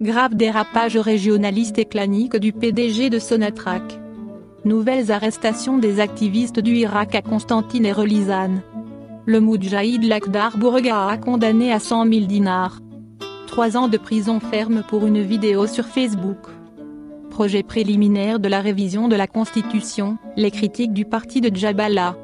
Grave dérapage régionaliste et clanique du PDG de Sonatrach. Nouvelles arrestations des activistes du Irak à Constantine et Relizane. Le Moudjahid Lakhdar Bourga a condamné à 100 000 dinars. Trois ans de prison ferme pour une vidéo sur Facebook. Projet préliminaire de la révision de la Constitution, les critiques du parti de Djabala.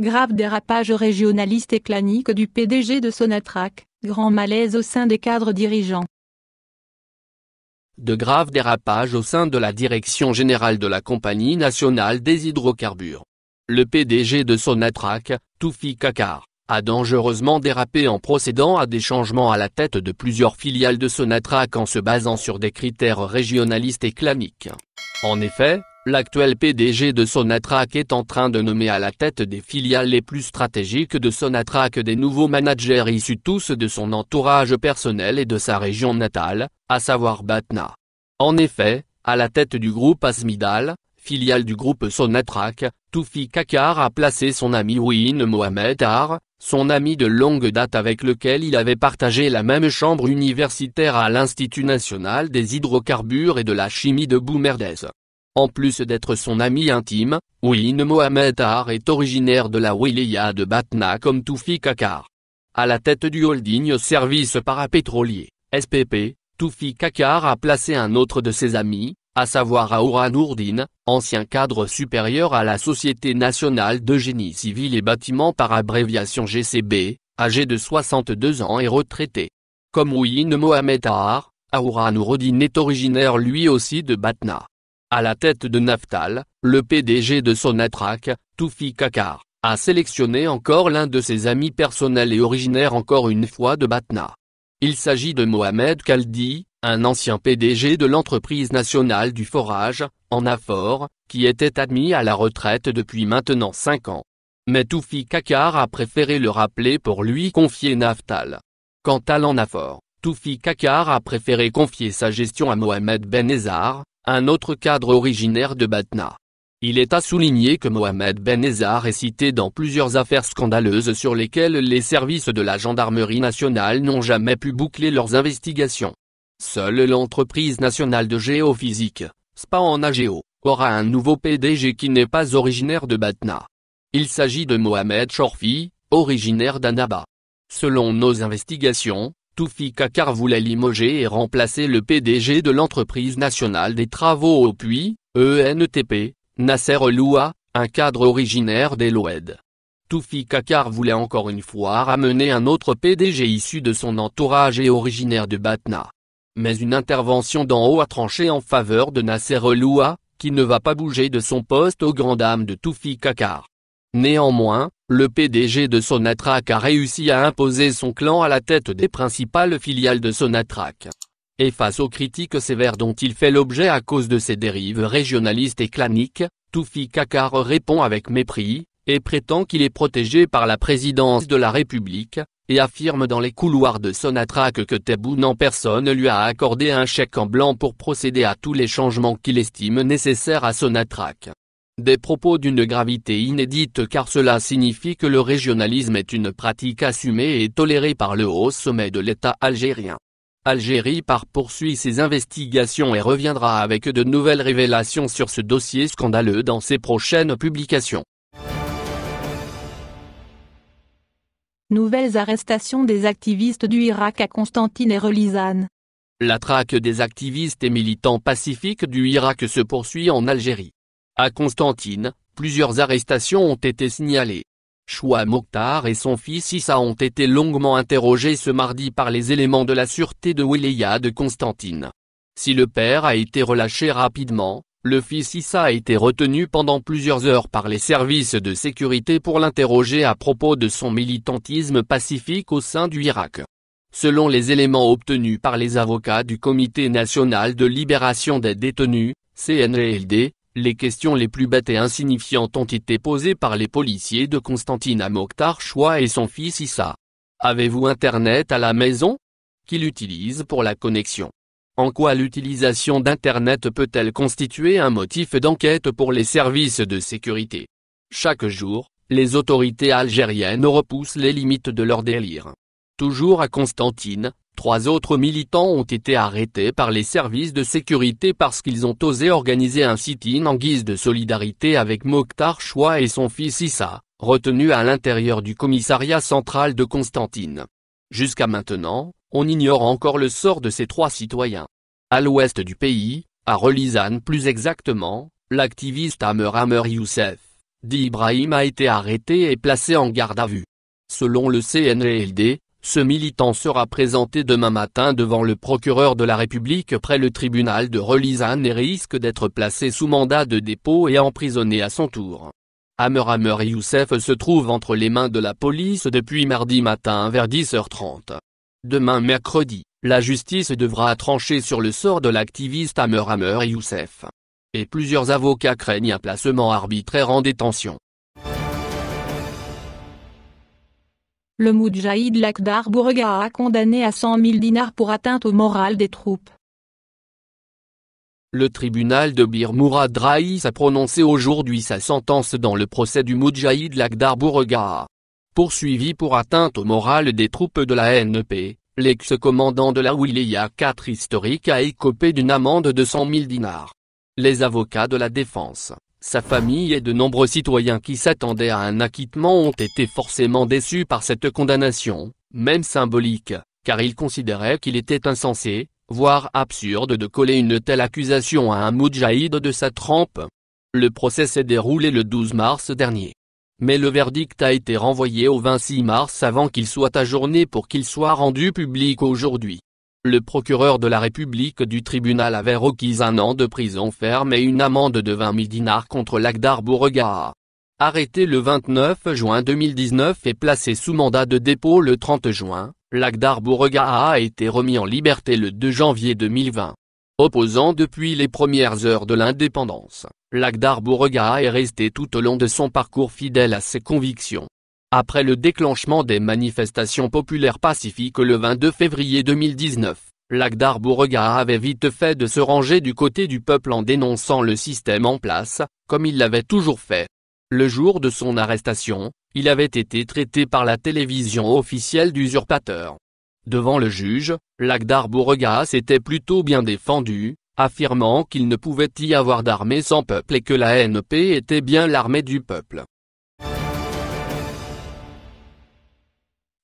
Grave dérapage régionaliste et clanique du PDG de Sonatrac, grand malaise au sein des cadres dirigeants. De graves dérapages au sein de la direction générale de la Compagnie nationale des hydrocarbures. Le PDG de Sonatrac, Toufi Kakar, a dangereusement dérapé en procédant à des changements à la tête de plusieurs filiales de Sonatrac en se basant sur des critères régionalistes et claniques. En effet, L'actuel PDG de Sonatrach est en train de nommer à la tête des filiales les plus stratégiques de Sonatrach des nouveaux managers issus tous de son entourage personnel et de sa région natale, à savoir Batna. En effet, à la tête du groupe Asmidal, filiale du groupe Sonatrach, Toufi Kakar a placé son ami Win Mohamed Ar, son ami de longue date avec lequel il avait partagé la même chambre universitaire à l'Institut national des hydrocarbures et de la chimie de Boumerdès. En plus d'être son ami intime, Ouin Mohamed Har est originaire de la wilaya de Batna comme Toufi Kakar. À la tête du holding Service Parapétrolier, SPP, Toufi Kakar a placé un autre de ses amis, à savoir Aoura Nourdine, ancien cadre supérieur à la Société Nationale de Génie Civil et bâtiment par abréviation GCB, âgé de 62 ans et retraité. Comme Win Mohamed Har, Aoura Nourdine est originaire lui aussi de Batna. À la tête de Naftal, le PDG de Sonatrach, Toufi Kakar, a sélectionné encore l'un de ses amis personnels et originaire encore une fois de Batna. Il s'agit de Mohamed Kaldi, un ancien PDG de l'entreprise nationale du forage, en Afor, qui était admis à la retraite depuis maintenant 5 ans. Mais Toufi Kakar a préféré le rappeler pour lui confier Naftal. Quant à Afor, Toufi Kakar a préféré confier sa gestion à Mohamed Ben un autre cadre originaire de Batna. Il est à souligner que Mohamed Ben Ezzar est cité dans plusieurs affaires scandaleuses sur lesquelles les services de la gendarmerie nationale n'ont jamais pu boucler leurs investigations. Seule l'entreprise nationale de géophysique, SPA en AGO, aura un nouveau PDG qui n'est pas originaire de Batna. Il s'agit de Mohamed Chorfi, originaire d'Anaba. Selon nos investigations, Tufi Kakar voulait limoger et remplacer le PDG de l'entreprise nationale des travaux au puits, ENTP, Nasser Loua, un cadre originaire d'Eloed. Toufi Kakar voulait encore une fois ramener un autre PDG issu de son entourage et originaire de Batna. Mais une intervention d'en haut a tranché en faveur de Nasser Loua, qui ne va pas bouger de son poste au grand dame de Toufi Kakar. Néanmoins, le PDG de Sonatrach a réussi à imposer son clan à la tête des principales filiales de Sonatrach. Et face aux critiques sévères dont il fait l'objet à cause de ses dérives régionalistes et claniques, Toufi Kakar répond avec mépris, et prétend qu'il est protégé par la présidence de la République, et affirme dans les couloirs de Sonatrach que Tebboune en personne lui a accordé un chèque en blanc pour procéder à tous les changements qu'il estime nécessaires à Sonatrach. Des propos d'une gravité inédite car cela signifie que le régionalisme est une pratique assumée et tolérée par le haut sommet de l'État algérien. Algérie par poursuit ses investigations et reviendra avec de nouvelles révélations sur ce dossier scandaleux dans ses prochaines publications. Nouvelles arrestations des activistes du Irak à Constantine et Relizane. La traque des activistes et militants pacifiques du Irak se poursuit en Algérie. À Constantine, plusieurs arrestations ont été signalées. Choua Mokhtar et son fils Issa ont été longuement interrogés ce mardi par les éléments de la sûreté de Wilaya de Constantine. Si le père a été relâché rapidement, le fils Issa a été retenu pendant plusieurs heures par les services de sécurité pour l'interroger à propos de son militantisme pacifique au sein du Irak. Selon les éléments obtenus par les avocats du Comité national de libération des détenus, CNLD, les questions les plus bêtes et insignifiantes ont été posées par les policiers de Constantine à Mokhtar Choua et son fils Issa. Avez-vous Internet à la maison Qu'il utilise pour la connexion. En quoi l'utilisation d'Internet peut-elle constituer un motif d'enquête pour les services de sécurité Chaque jour, les autorités algériennes repoussent les limites de leur délire. Toujours à Constantine, Trois autres militants ont été arrêtés par les services de sécurité parce qu'ils ont osé organiser un sit-in en guise de solidarité avec Mokhtar Choua et son fils Issa, retenu à l'intérieur du commissariat central de Constantine. Jusqu'à maintenant, on ignore encore le sort de ces trois citoyens. À l'ouest du pays, à Relizane plus exactement, l'activiste Amr Amr Youssef, dit Ibrahim a été arrêté et placé en garde à vue. Selon le CNLD, ce militant sera présenté demain matin devant le procureur de la République près le tribunal de Relisane et risque d'être placé sous mandat de dépôt et emprisonné à son tour. Hammer Hammer Youssef se trouve entre les mains de la police depuis mardi matin vers 10h30. Demain mercredi, la justice devra trancher sur le sort de l'activiste Hammer Hammer Youssef. Et plusieurs avocats craignent un placement arbitraire en détention. Le Moudjahid Lakhdar Bourga a condamné à 100 000 dinars pour atteinte au moral des troupes. Le tribunal de Bir Mourad Raïs a prononcé aujourd'hui sa sentence dans le procès du Moudjahid Lakhdar Bourga. Poursuivi pour atteinte au moral des troupes de la NEP, l'ex-commandant de la Wilaya 4 historique a écopé d'une amende de 100 000 dinars. Les avocats de la défense, sa famille et de nombreux citoyens qui s'attendaient à un acquittement ont été forcément déçus par cette condamnation, même symbolique, car ils considéraient qu'il était insensé, voire absurde de coller une telle accusation à un moudjahid de sa trempe. Le procès s'est déroulé le 12 mars dernier. Mais le verdict a été renvoyé au 26 mars avant qu'il soit ajourné pour qu'il soit rendu public aujourd'hui. Le procureur de la République du tribunal avait requis un an de prison ferme et une amende de 20 000 dinars contre Lagdar Bourregat. Arrêté le 29 juin 2019 et placé sous mandat de dépôt le 30 juin, Lagdar Bourregat a été remis en liberté le 2 janvier 2020. Opposant depuis les premières heures de l'indépendance, Lagdar Bourregat est resté tout au long de son parcours fidèle à ses convictions après le déclenchement des manifestations populaires pacifiques le 22 février 2019, Lagdar Bourga avait vite fait de se ranger du côté du peuple en dénonçant le système en place, comme il l'avait toujours fait. Le jour de son arrestation, il avait été traité par la télévision officielle d'usurpateur. Devant le juge, Lagdar Bourga s'était plutôt bien défendu, affirmant qu'il ne pouvait y avoir d'armée sans peuple et que la NP était bien l'armée du peuple.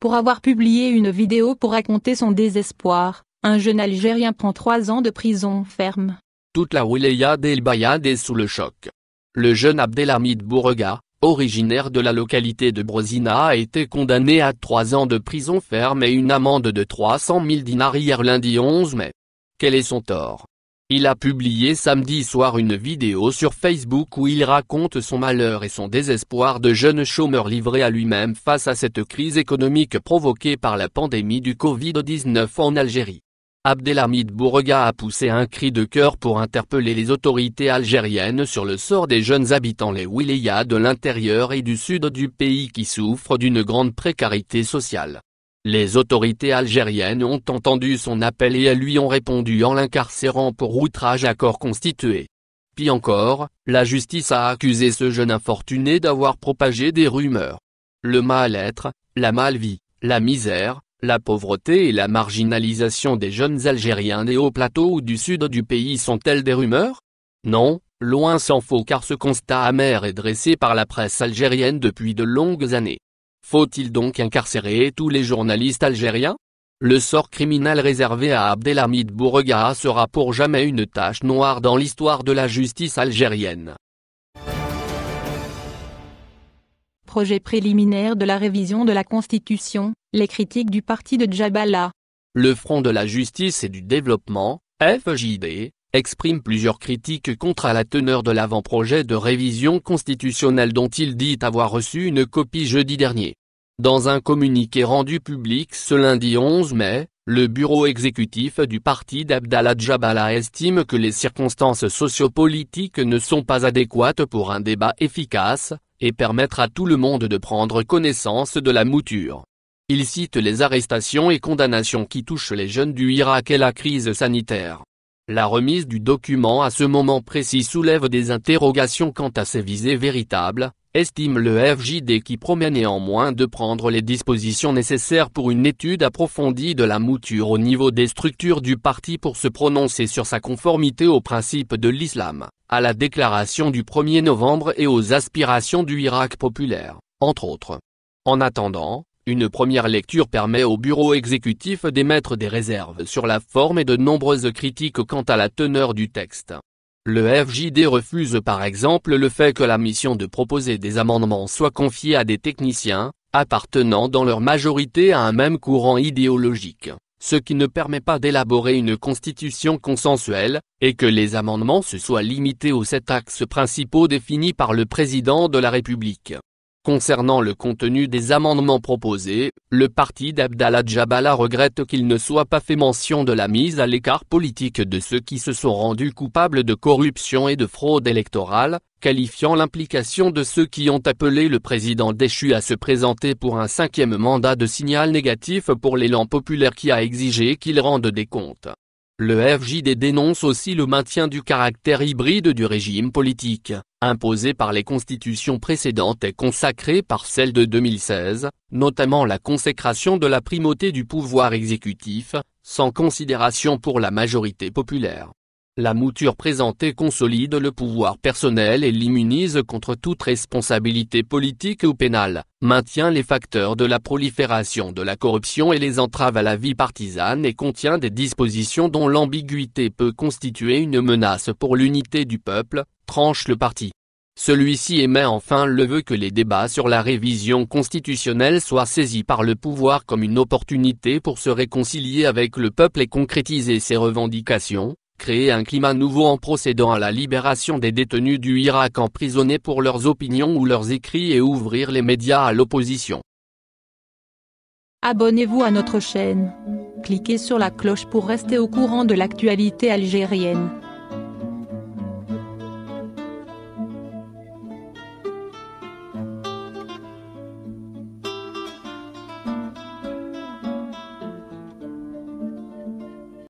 pour avoir publié une vidéo pour raconter son désespoir, un jeune Algérien prend trois ans de prison ferme. Toute la wilaya d'El Bayad est sous le choc. Le jeune Abdelhamid Bourega, originaire de la localité de Brosina a été condamné à trois ans de prison ferme et une amende de 300 000 dinars hier lundi 11 mai. Quel est son tort il a publié samedi soir une vidéo sur Facebook où il raconte son malheur et son désespoir de jeune chômeur livré à lui-même face à cette crise économique provoquée par la pandémie du Covid-19 en Algérie. Abdelhamid Bourga a poussé un cri de cœur pour interpeller les autorités algériennes sur le sort des jeunes habitants les Wilayas de l'intérieur et du sud du pays qui souffrent d'une grande précarité sociale. Les autorités algériennes ont entendu son appel et elles lui ont répondu en l'incarcérant pour outrage à corps constitué. Puis encore, la justice a accusé ce jeune infortuné d'avoir propagé des rumeurs. Le mal-être, la malvie, vie la misère, la pauvreté et la marginalisation des jeunes Algériens des hauts plateaux du sud du pays sont-elles des rumeurs Non, loin s'en faut car ce constat amer est dressé par la presse algérienne depuis de longues années. Faut-il donc incarcérer tous les journalistes algériens Le sort criminel réservé à Abdelhamid Bourrega sera pour jamais une tache noire dans l'histoire de la justice algérienne. Projet préliminaire de la révision de la Constitution, les critiques du parti de Djabala. Le Front de la Justice et du Développement, FJD, exprime plusieurs critiques contre la teneur de l'avant-projet de révision constitutionnelle dont il dit avoir reçu une copie jeudi dernier. Dans un communiqué rendu public ce lundi 11 mai, le bureau exécutif du parti d'Abdallah Jabala estime que les circonstances sociopolitiques ne sont pas adéquates pour un débat efficace, et permettre à tout le monde de prendre connaissance de la mouture. Il cite les arrestations et condamnations qui touchent les jeunes du Irak et la crise sanitaire. La remise du document à ce moment précis soulève des interrogations quant à ses visées véritables, estime le FJD qui promet néanmoins de prendre les dispositions nécessaires pour une étude approfondie de la mouture au niveau des structures du parti pour se prononcer sur sa conformité aux principes de l'islam, à la déclaration du 1er novembre et aux aspirations du Irak populaire, entre autres. En attendant, une première lecture permet au bureau exécutif d'émettre des réserves sur la forme et de nombreuses critiques quant à la teneur du texte. Le FJD refuse par exemple le fait que la mission de proposer des amendements soit confiée à des techniciens, appartenant dans leur majorité à un même courant idéologique, ce qui ne permet pas d'élaborer une constitution consensuelle, et que les amendements se soient limités aux sept axes principaux définis par le président de la République. Concernant le contenu des amendements proposés, le parti d'Abdallah Jabala regrette qu'il ne soit pas fait mention de la mise à l'écart politique de ceux qui se sont rendus coupables de corruption et de fraude électorale, qualifiant l'implication de ceux qui ont appelé le président déchu à se présenter pour un cinquième mandat de signal négatif pour l'élan populaire qui a exigé qu'il rende des comptes. Le FJD dénonce aussi le maintien du caractère hybride du régime politique, imposé par les constitutions précédentes et consacré par celle de 2016, notamment la consécration de la primauté du pouvoir exécutif, sans considération pour la majorité populaire. La mouture présentée consolide le pouvoir personnel et l'immunise contre toute responsabilité politique ou pénale, maintient les facteurs de la prolifération de la corruption et les entraves à la vie partisane et contient des dispositions dont l'ambiguïté peut constituer une menace pour l'unité du peuple, tranche le parti. Celui-ci émet enfin le vœu que les débats sur la révision constitutionnelle soient saisis par le pouvoir comme une opportunité pour se réconcilier avec le peuple et concrétiser ses revendications, créer un climat nouveau en procédant à la libération des détenus du Irak emprisonnés pour leurs opinions ou leurs écrits et ouvrir les médias à l'opposition. Abonnez-vous à notre chaîne. Cliquez sur la cloche pour rester au courant de l'actualité algérienne.